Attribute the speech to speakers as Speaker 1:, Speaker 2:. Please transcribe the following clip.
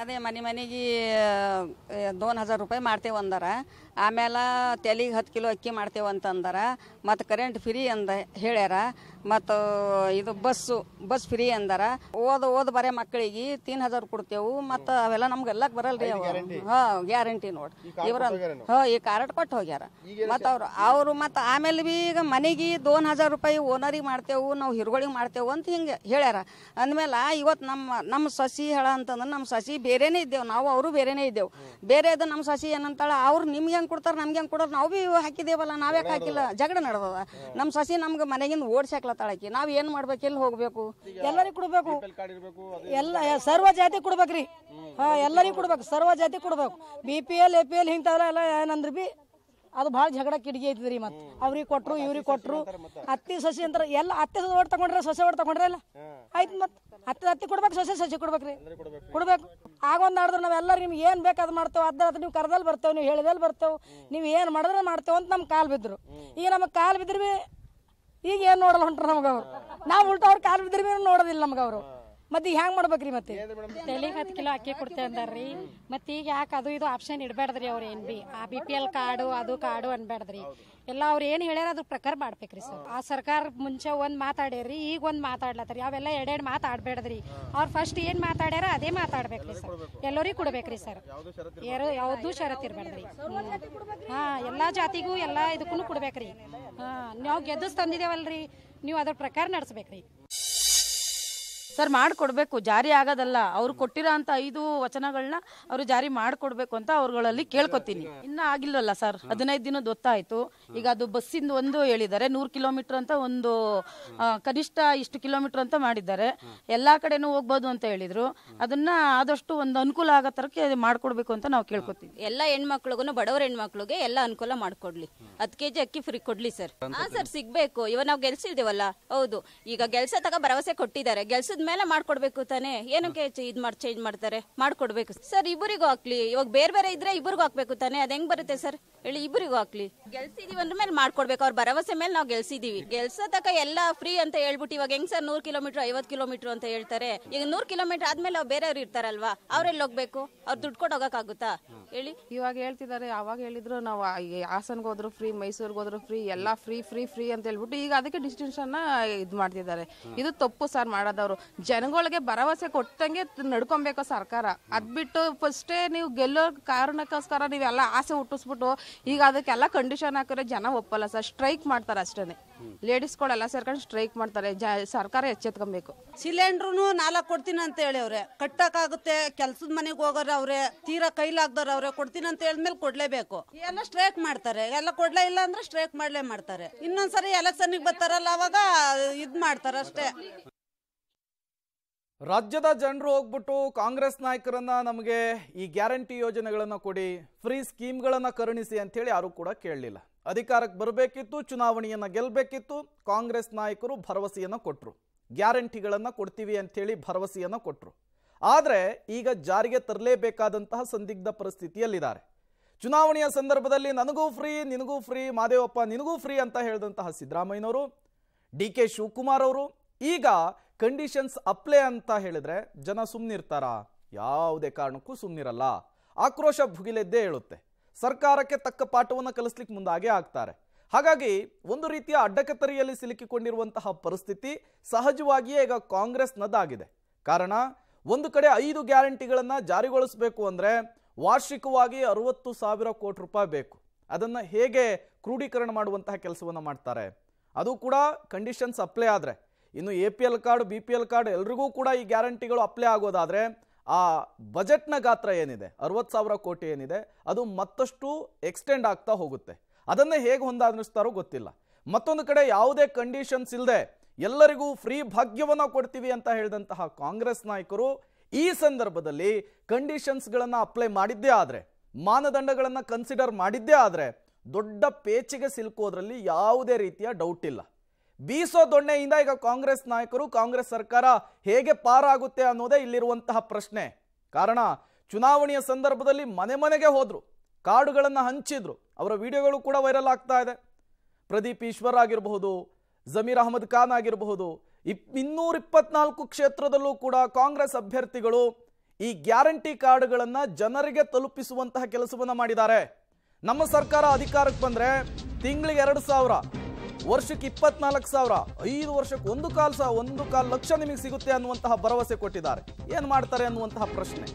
Speaker 1: ಅದೇ ಮನೆ ಮನೆಗೆ ದೋನ್ ಹಜಾರ್ ರೂಪಾಯಿ ಮಾಡ್ತೇವೆ ಅಂದಾರ ಆಮೇಲೆ ತೆಲಿಗೆ ಹತ್ತು ಕಿಲೋ ಅಕ್ಕಿ ಮಾಡ್ತೇವೆ ಅಂತಂದಾರ ಮತ್ತು ಕರೆಂಟ್ ಫ್ರೀ ಅಂದ ಹೇಳ್ಯಾರ ಮತ್ತು ಇದು ಬಸ್ಸು ಬಸ್ ಫ್ರೀ ಅಂದಾರ ಓದ್ ಓದ್ ಬರೇ ಮಕ್ಕಳಿಗೆ ತೀನ್ ಹಜಾರ್ ಕೊಡ್ತೇವು ಮತ್ತು ಅವೆಲ್ಲ ನಮ್ಗೆ ಎಲ್ಲಕ್ಕೆ ಬರಲ್ರಿ ಅವ್ರು ಹಾಂ ಗ್ಯಾರಂಟಿ ನೋಡಿ ಇವ್ರ ಹಾಂ ಈ ಕಾರ್ಡ್ ಕೊಟ್ಟು ಹೋಗ್ಯಾರ ಮತ್ತು ಅವ್ರು ಅವರು ಮತ್ತು ಆಮೇಲೆ ಬಿ ಈಗ ಮನೆಗೆ ದೋನ್ ಹಜಾರ್ ರೂಪಾಯಿ ಓನರಿಗೆ ಮಾಡ್ತೇವು ನಾವು ಹಿರುಗಳಿಗೆ ಮಾಡ್ತೇವು ಅಂತ ಹಿಂಗೆ ಹೇಳ್ಯಾರ ಅಂದಮೇಲೆ ಇವತ್ತು ನಮ್ಮ ನಮ್ಮ ಸಸಿ ಹೇಳ ಅಂತಂದ್ರೆ ನಮ್ಮ ಸಸಿ ಸಸಿ ಬೇರೆನೇ ಇದ್ದೇವೆ ನಾವು ಅವರು ಬೇರೆನೇ ಇದ್ದೇವೆ ಬೇರೆ ಅದು ನಮ್ಮ ಸಸಿ ಏನಂತಾಳೆ ಅವ್ರು ನಿಮ್ಗೆ ಹೆಂಗೆ ಕೊಡ್ತಾರೆ ನಮ್ಗೆ ಹೆಂಗೆ ಕೊಡೋರು ನಾವು ಭೀ ಹಾಕಿದ್ದೇವಲ್ಲ ನಾವ್ಯಾಕೆ ಹಾಕಿಲ್ಲ ಜಗಳ ನಡೆದದ ನಮ್ಮ ಸಸಿ ನಮ್ಗೆ ಮನೆಗಿಂದ ಓಡ್ಸಾಕ್ಲತ್ತಾಳಕಿ ನಾವು ಏನು ಮಾಡ್ಬೇಕು ಎಲ್ಲಿ ಹೋಗಬೇಕು ಎಲ್ಲರಿಗೂ ಕೊಡಬೇಕು ಎಲ್ಲ ಸರ್ವ ಜಾತಿ ಕೊಡ್ಬೇಕ್ರಿ ಹಾಂ ಎಲ್ಲರಿಗೂ ಕೊಡ್ಬೇಕು ಸರ್ವ ಜಾತಿ ಕೊಡ್ಬೇಕು B P L A P L ಹಿಂತಾವ್ರ ಎಲ್ಲ ಏನಂದ್ರೆ ಬಿ ಅದು ಭಾಳ ಜಗಡ ಕಿಡಿಗೆ ರೀ ಮತ್ತೆ ಅವ್ರಿಗೆ ಕೊಟ್ರು ಇವ್ರಿಗೆ ಕೊಟ್ರು ಅತ್ತಿ ಸಸಿ ಅಂತಾರೆ ಎಲ್ಲ ಅತ್ತೆ ಒಟ್ಟು ತಗೊಂಡ್ರೆ ಸೊಸೆ ಒಟ್ಟು ತಗೊಂಡ್ರೆ ಅಲ್ಲ ಆಯ್ತು ಮತ್ತೆ ಅತ್ತೆ ಹತ್ತಿ ಕೊಡ್ಬೇಕು ಸೊಸೆ ಸಸಿ ಕೊಡ್ಬೇಕ್ರಿ ಕೊಡ್ಬೇಕು ಆಗೊಂದು ಆಡಿದ್ರೆ ನಾವೆಲ್ಲ ನಿಮ್ಗೆ ಏನು ಬೇಕು ಅದು ಮಾಡ್ತೇವೆ ಅದ್ರ ಅದು ನೀವು ಕರೆದಲ್ಲಿ ಬರ್ತೇವೆ ನೀವು ಹೇಳಿದಲ್ಲಿ ಬರ್ತೇವೆ ನೀವು ಏನು ಮಾಡಿದ್ರೆ ಮಾಡ್ತೇವೆ ಅಂತ ನಮ್ಮ ಕಾಲು ಬಿದ್ದರು ಈಗ ನಮಗೆ ಕಾಲು ಬಿದ್ದರು ಭೀ ಈಗ ಏನು ನೋಡಲ್ಲ ಹೊಂಟ್ರೆ ನಮ್ಗೆ ಅವರು ನಾವು ಉಲ್ಟ ಅವ್ರು ಕಾಲು ಬಿದ್ದರು ಭೀ ನೋಡೋದಿಲ್ಲ ನಮ್ಗೆ ಅವರು ಮತ್ತೆ ಹ್ಯಾಂಗ ಮಾಡ್ಬೇಕ್ರಿ ಮತ್ತೆ ತೆಲಿಗೆ ಹತ್ತು ಕಿಲೋ ಅಕ್ಕಿ ಕೊಡ್ತೇವೆ ಅಂದಾರ್ರಿ ಮತ್ತೆ ಈಗ ಯಾಕೆ ಅದು ಇದು ಆಪ್ಷನ್ ಇಡಬೇಡ್ರಿ ಅವ್ರು ಏನ್ ಬಿ ಆ ಬಿ ಪಿ ಎಲ್ ಕಾರ್ಡು ಅದು ಕಾರ್ಡು ಅನ್ಬೇಡ್ರಿ ಎಲ್ಲ ಅವ್ರು ಏನು ಹೇಳ್ಯಾರ ಅದ್ರ ಪ್ರಕಾರ ಮಾಡ್ಬೇಕ್ರಿ ಸರ್ ಆ ಸರ್ಕಾರ ಮುಂಚೆ ಒಂದು ಮಾತಾಡ್ಯಾರ್ರಿ ಈಗ ಒಂದು ಮಾತಾಡ್ಲತ್ತರಿ ಅವೆಲ್ಲ ಎರಡೆರಡು ಮಾತಾಡ್ಬೇಡ್ರಿ ಅವ್ರು ಫಸ್ಟ್ ಏನು ಮಾತಾಡ್ಯಾರ ಅದೇ ಮಾತಾಡ್ಬೇಕ್ರಿ ಸರ್ ಎಲ್ಲರಿಗೂ ಕೊಡ್ಬೇಕ್ರಿ ಸರ್ ಯಾರು ಯಾವ್ದು ಷರತ್ ಇರಬೇಡ್ರಿ ಹಾಂ ಎಲ್ಲ ಜಾತಿಗೂ ಎಲ್ಲ ಇದಕ್ಕೂ ಕೊಡ್ಬೇಕ್ರಿ ಹಾಂ ನಾವು ಗೆದ್ದು ತಂದಿದ್ದೇವಲ್ರಿ ನೀವು ಅದ್ರ ಪ್ರಕಾರ ನಡೆಸ್ಬೇಕ್ರಿ ಸರ್ ಮಾಡಿಕೊಡ್ಬೇಕು ಜಾರಿ ಆಗೋದಲ್ಲ ಅವ್ರು ಕೊಟ್ಟಿರೋ ಅಂತ ಐದು ವಚನಗಳನ್ನ ಅವರು ಜಾರಿ ಮಾಡಿಕೊಡ್ಬೇಕು ಅಂತ ಅವ್ರುಗಳಲ್ಲಿ ಕೇಳ್ಕೊತೀನಿ ಇನ್ನೂ ಆಗಿಲ್ಲಲ್ಲ ಸರ್ ಹದಿನೈದು ದಿನದ ಗೊತ್ತಾಯ್ತು ಈಗ ಅದು ಬಸ್ಸಿಂದ ಒಂದು ಹೇಳಿದ್ದಾರೆ ನೂರು ಕಿಲೋಮೀಟರ್ ಅಂತ ಒಂದು ಕನಿಷ್ಠ ಇಷ್ಟು ಕಿಲೋಮೀಟರ್ ಅಂತ ಮಾಡಿದ್ದಾರೆ ಎಲ್ಲ ಕಡೆನೂ ಹೋಗ್ಬೋದು ಅಂತ ಹೇಳಿದರು ಅದನ್ನ ಆದಷ್ಟು ಒಂದು ಅನುಕೂಲ ಆಗೋ ಥರಕ್ಕೆ ಮಾಡಿಕೊಡ್ಬೇಕು ಅಂತ ನಾವು ಕೇಳ್ಕೊತೀವಿ ಎಲ್ಲ ಹೆಣ್ಮಕ್ಳಿಗೂ ಬಡವರ ಹೆಣ್ಮಕ್ಳಿಗೆ ಎಲ್ಲ ಅನುಕೂಲ ಮಾಡಿಕೊಡ್ಲಿ ಹತ್ತು ಕೆ ಜಿ ಅಕ್ಕಿ ಫ್ರೀ ಕೊಡ್ಲಿ ಸರ್ ಹಾಂ ಸರ್ ಸಿಗಬೇಕು ಇವಾಗ ನಾವು ಗೆಲ್ಸಿದ್ದೇವಲ್ಲ ಹೌದು ಈಗ ಗೆಲ್ಸ ತಗ ಭರವಸೆ ಕೊಟ್ಟಿದ್ದಾರೆ ಗೆಲ್ಸ ಮೇಲೆ ಮಾಡ್ಕೊಡ್ಬೇಕು ತಾನೆ ಏನಕ್ಕೆ ಇದ್ ಮಾಡ್ ಚೇಂಜ್ ಮಾಡ್ತಾರೆ ಮಾಡ್ಕೊಡ್ಬೇಕು ಸರ್ ಇಬ್ಬರಿಗೂ ಹಾಕ್ಲಿ ಇವಾಗ ಬೇರೆ ಬೇರೆ ಇದ್ರೆ ಇಬ್ಬರಿಗೂ ಹಾಕ್ಬೇಕು ತಾನೆ ಅದ್ ಹೆಂಗ್ ಬರುತ್ತೆ ಸರ್ ಹೇಳಿ ಇಬ್ಬರಿಗೂ ಹಾಕ್ಲಿ ಗೆಲ್ಸಿದೀವಿ ಅಂದ್ರ ಮೇಲೆ ಮಾಡ್ಕೊಡ್ಬೇಕು ಅವ್ರ ಭರವಸೆ ಮೇಲೆ ನಾವು ಗೆಲ್ಸಿದೀವಿ ಗೆಲ್ಸೋ ತಕ ಎಲ್ಲ ಫ್ರೀ ಅಂತ ಹೇಳ್ಬಿಟ್ಟು ಇವಾಗ ಹೆಂಗ್ ಸರ್ ನೂರ್ ಕಿಲೋಮೀಟರ್ ಐವತ್ ಕಿಲೋಮೀಟರ್ ಅಂತ ಹೇಳ್ತಾರೆ ಈಗ ನೂರ್ ಕಿಲೋಮೀಟರ್ ಆದ್ಮೇಲೆ ಅವ್ರು ಬೇರೆಯವ್ರು ಇರ್ತಾರಲ್ವಾ ಅವ್ರೆಲ್ಲಿ ಹೋಗ್ಬೇಕು ಅವ್ರು ದುಡ್ಡು ಕೊಟ್ಟು ಹೋಗಕ್ಕಾಗುತ್ತಾ ಹೇಳಿ ಇವಾಗ ಹೇಳ್ತಿದ್ದಾರೆ ಅವಾಗ ಹೇಳಿದ್ರು ನಾವು ಹಾಸನ್ಗೆ ಹೋದ್ರು ಫ್ರೀ ಮೈಸೂರಿಗೆ ಹೋದ್ರು ಫ್ರೀ ಎಲ್ಲ ಫ್ರೀ ಫ್ರೀ ಫ್ರೀ ಅಂತ ಹೇಳ್ಬಿಟ್ಟು ಈಗ ಅದಕ್ಕೆ ಡಿಸ್ಟಿಂಕ್ಷನ್ ಇದು ಮಾಡ್ತಿದ್ದಾರೆ ಇದು ತಪ್ಪು ಸರ್ ಮಾಡೋದವರು ಜನಗಳಿಗೆ ಭರವಸೆ ಕೊಟ್ಟಂಗೆ ನಡ್ಕೊಬೇಕು ಸರ್ಕಾರ ಅದ್ಬಿಟ್ಟು ಫಸ್ಟೇ ನೀವು ಗೆಲ್ಲೋ ಕಾರಣಕ್ಕೋಸ್ಕರ ನೀವೆಲ್ಲ ಆಸೆ ಹುಟ್ಟಿಸ್ಬಿಟ್ಟು ಈಗ ಅದಕ್ಕೆಲ್ಲ ಕಂಡೀಷನ್ ಹಾಕಿದ್ರೆ ಜನ ಒಪ್ಪಲ್ಲ ಸರ್ ಸ್ಟ್ರೈಕ್ ಮಾಡ್ತಾರೆ ಅಷ್ಟೇ ಕೊಡಲ್ಲ ಸೇರ್ಕೊಂಡು ಸ್ಟ್ರೈಕ್ ಮಾಡ್ತಾರೆ ಜ ಸರ್ಕಾರ ಎಚ್ಚೆತ್ಕೊಬೇಕು ಸಿಲಿಂಡ್ರೂ ನಾಲ್ಕು ಕೊಡ್ತೀನಿ ಅಂತ ಹೇಳಿ ಅವ್ರೆ ಕಟ್ಟಕ್ಕಾಗುತ್ತೆ ಕೆಲ್ಸದ ಮನೆಗೆ ಹೋಗೋರು ಅವ್ರೆ ತೀರಾ ಕೈಲಾಗ್ದವ್ರು ಅವ್ರೆ ಕೊಡ್ತೀನಿ ಅಂತ ಹೇಳಿದ್ಮೇಲೆ ಕೊಡ್ಲೇಬೇಕು ಎಲ್ಲ ಸ್ಟ್ರೈಕ್ ಮಾಡ್ತಾರೆ ಎಲ್ಲ ಕೊಡ್ಲೇ ಇಲ್ಲ ಅಂದ್ರೆ ಸ್ಟ್ರೈಕ್ ಮಾಡ್ಲೇ ಮಾಡ್ತಾರೆ ಇನ್ನೊಂದ್ಸರಿ ಎಲೆಕ್ಷನ್ಗೆ ಬರ್ತಾರಲ್ಲ ಅವಾಗ ಇದ್ ಮಾಡ್ತಾರ ಅಷ್ಟೇ
Speaker 2: ರಾಜ್ಯದ ಜನರು ಹೋಗ್ಬಿಟ್ಟು ಕಾಂಗ್ರೆಸ್ ನಾಯಕರನ್ನ ನಮಗೆ ಈ ಗ್ಯಾರಂಟಿ ಯೋಜನೆಗಳನ್ನು ಕೊಡಿ ಫ್ರೀ ಸ್ಕೀಮ್ಗಳನ್ನು ಕರುಣಿಸಿ ಅಂತೇಳಿ ಯಾರೂ ಕೂಡ ಕೇಳಲಿಲ್ಲ ಅಧಿಕಾರಕ್ಕೆ ಬರಬೇಕಿತ್ತು ಚುನಾವಣೆಯನ್ನು ಗೆಲ್ಲಬೇಕಿತ್ತು ಕಾಂಗ್ರೆಸ್ ನಾಯಕರು ಭರವಸೆಯನ್ನು ಕೊಟ್ಟರು ಗ್ಯಾರಂಟಿಗಳನ್ನು ಕೊಡ್ತೀವಿ ಅಂಥೇಳಿ ಭರವಸೆಯನ್ನು ಕೊಟ್ಟರು ಆದರೆ ಈಗ ಜಾರಿಗೆ ತರಲೇಬೇಕಾದಂತಹ ಸಂದಿಗ್ಧ ಪರಿಸ್ಥಿತಿಯಲ್ಲಿದ್ದಾರೆ ಚುನಾವಣೆಯ ಸಂದರ್ಭದಲ್ಲಿ ನನಗೂ ಫ್ರೀ ನಿನಗೂ ಫ್ರೀ ಮಾದೇವಪ್ಪ ನಿನಗೂ ಫ್ರೀ ಅಂತ ಹೇಳಿದಂತಹ ಸಿದ್ದರಾಮಯ್ಯನವರು ಡಿ ಕೆ ಶಿವಕುಮಾರ್ ಅವರು ಈಗ ಕಂಡೀಷನ್ಸ್ ಅಪ್ಲೈ ಅಂತ ಹೇಳಿದ್ರೆ ಜನ ಸುಮ್ಮನಿರ್ತಾರಾ ಯಾವುದೇ ಕಾರಣಕ್ಕೂ ಸುಮ್ಮನಿರಲ್ಲ ಆಕ್ರೋಶ ಭುಗಿಲೆದ್ದೇ ಹೇಳುತ್ತೆ ಸರ್ಕಾರಕ್ಕೆ ತಕ್ಕ ಪಾಠವನ್ನು ಕಲಿಸ್ಲಿಕ್ಕೆ ಮುಂದಾಗೇ ಆಗ್ತಾರೆ ಹಾಗಾಗಿ ಒಂದು ರೀತಿಯ ಅಡ್ಡಕತ್ತರಿಯಲ್ಲಿ ಸಿಲುಕಿಕೊಂಡಿರುವಂತಹ ಪರಿಸ್ಥಿತಿ ಸಹಜವಾಗಿಯೇ ಈಗ ಕಾಂಗ್ರೆಸ್ನದ್ದಾಗಿದೆ ಕಾರಣ ಒಂದು ಕಡೆ ಐದು ಗ್ಯಾರಂಟಿಗಳನ್ನು ಜಾರಿಗೊಳಿಸಬೇಕು ಅಂದರೆ ವಾರ್ಷಿಕವಾಗಿ ಅರವತ್ತು ಸಾವಿರ ಕೋಟಿ ರೂಪಾಯಿ ಬೇಕು ಅದನ್ನು ಹೇಗೆ ಕ್ರೋಢೀಕರಣ ಮಾಡುವಂತಹ ಕೆಲಸವನ್ನು ಮಾಡ್ತಾರೆ ಅದು ಕೂಡ ಕಂಡೀಷನ್ಸ್ ಅಪ್ಲೈ ಆದರೆ ಇನ್ನು A P L card B P L card ಎಲ್ರಿಗೂ ಕೂಡ ಈ ಗ್ಯಾರಂಟಿಗಳು ಅಪ್ಲೈ ಆಗೋದಾದ್ರೆ ಆ ಬಜೆಟ್ನ ಗಾತ್ರ ಏನಿದೆ ಅರವತ್ತು ಸಾವಿರ ಕೋಟಿ ಏನಿದೆ ಅದು ಮತ್ತಷ್ಟು ಎಕ್ಸ್ಟೆಂಡ್ ಆಗ್ತಾ ಹೋಗುತ್ತೆ ಅದನ್ನೇ ಹೇಗೆ ಹೊಂದಾಣಿಸ್ತಾರೋ ಗೊತ್ತಿಲ್ಲ ಮತ್ತೊಂದು ಕಡೆ ಯಾವುದೇ ಕಂಡೀಷನ್ಸ್ ಇಲ್ಲದೆ ಎಲ್ಲರಿಗೂ ಫ್ರೀ ಭಾಗ್ಯವನ್ನು ಕೊಡ್ತೀವಿ ಅಂತ ಹೇಳಿದಂತಹ ಕಾಂಗ್ರೆಸ್ ನಾಯಕರು ಈ ಸಂದರ್ಭದಲ್ಲಿ ಕಂಡೀಷನ್ಸ್ಗಳನ್ನು ಅಪ್ಲೈ ಮಾಡಿದ್ದೇ ಆದರೆ ಮಾನದಂಡಗಳನ್ನು ಕನ್ಸಿಡರ್ ಮಾಡಿದ್ದೇ ಆದರೆ ದೊಡ್ಡ ಪೇಚಿಗೆ ಸಿಲುಕೋದ್ರಲ್ಲಿ ಯಾವುದೇ ರೀತಿಯ ಡೌಟ್ ಇಲ್ಲ ಬೀಸೋ ದೊಣ್ಣೆಯಿಂದ ಈಗ ಕಾಂಗ್ರೆಸ್ ನಾಯಕರು ಕಾಂಗ್ರೆಸ್ ಸರ್ಕಾರ ಹೇಗೆ ಪಾರಾಗುತ್ತೆ ಅನ್ನೋದೇ ಇಲ್ಲಿರುವಂತಹ ಪ್ರಶ್ನೆ ಕಾರಣ ಚುನಾವಣೆಯ ಸಂದರ್ಭದಲ್ಲಿ ಮನೆ ಮನೆಗೆ ಹೋದ್ರು ಕಾರ್ಡುಗಳನ್ನು ಹಂಚಿದ್ರು ಅವರ ವಿಡಿಯೋಗಳು ಕೂಡ ವೈರಲ್ ಆಗ್ತಾ ಇದೆ ಪ್ರದೀಪ್ ಈಶ್ವರ್ ಆಗಿರಬಹುದು ಜಮೀರ್ ಅಹಮದ್ ಖಾನ್ ಆಗಿರಬಹುದು ಇಪ್ ಇನ್ನೂರ ಇಪ್ಪತ್ನಾಲ್ಕು ಕ್ಷೇತ್ರದಲ್ಲೂ ಕೂಡ ಕಾಂಗ್ರೆಸ್ ಅಭ್ಯರ್ಥಿಗಳು ಈ ಗ್ಯಾರಂಟಿ ಕಾರ್ಡ್ಗಳನ್ನು ಜನರಿಗೆ ತಲುಪಿಸುವಂತಹ ಕೆಲಸವನ್ನು ಮಾಡಿದ್ದಾರೆ ನಮ್ಮ ಸರ್ಕಾರ ಅಧಿಕಾರಕ್ಕೆ ಬಂದರೆ ತಿಂಗಳಿಗೆ ಎರಡು ಸಾವಿರ ವರ್ಷಕ್ಕೆ ಇಪ್ಪತ್ನಾಲ್ಕು ಸಾವಿರ ಐದು ವರ್ಷಕ್ಕೆ ಒಂದು ಕಾಲ್ ಸಹ ಒಂದು ಕಾಲ್ ಲಕ್ಷ ನಿಮಗೆ ಸಿಗುತ್ತೆ ಅನ್ನುವಂತಹ ಭರವಸೆ ಕೊಟ್ಟಿದ್ದಾರೆ ಏನು ಮಾಡ್ತಾರೆ ಅನ್ನುವಂತಹ ಪ್ರಶ್ನೆ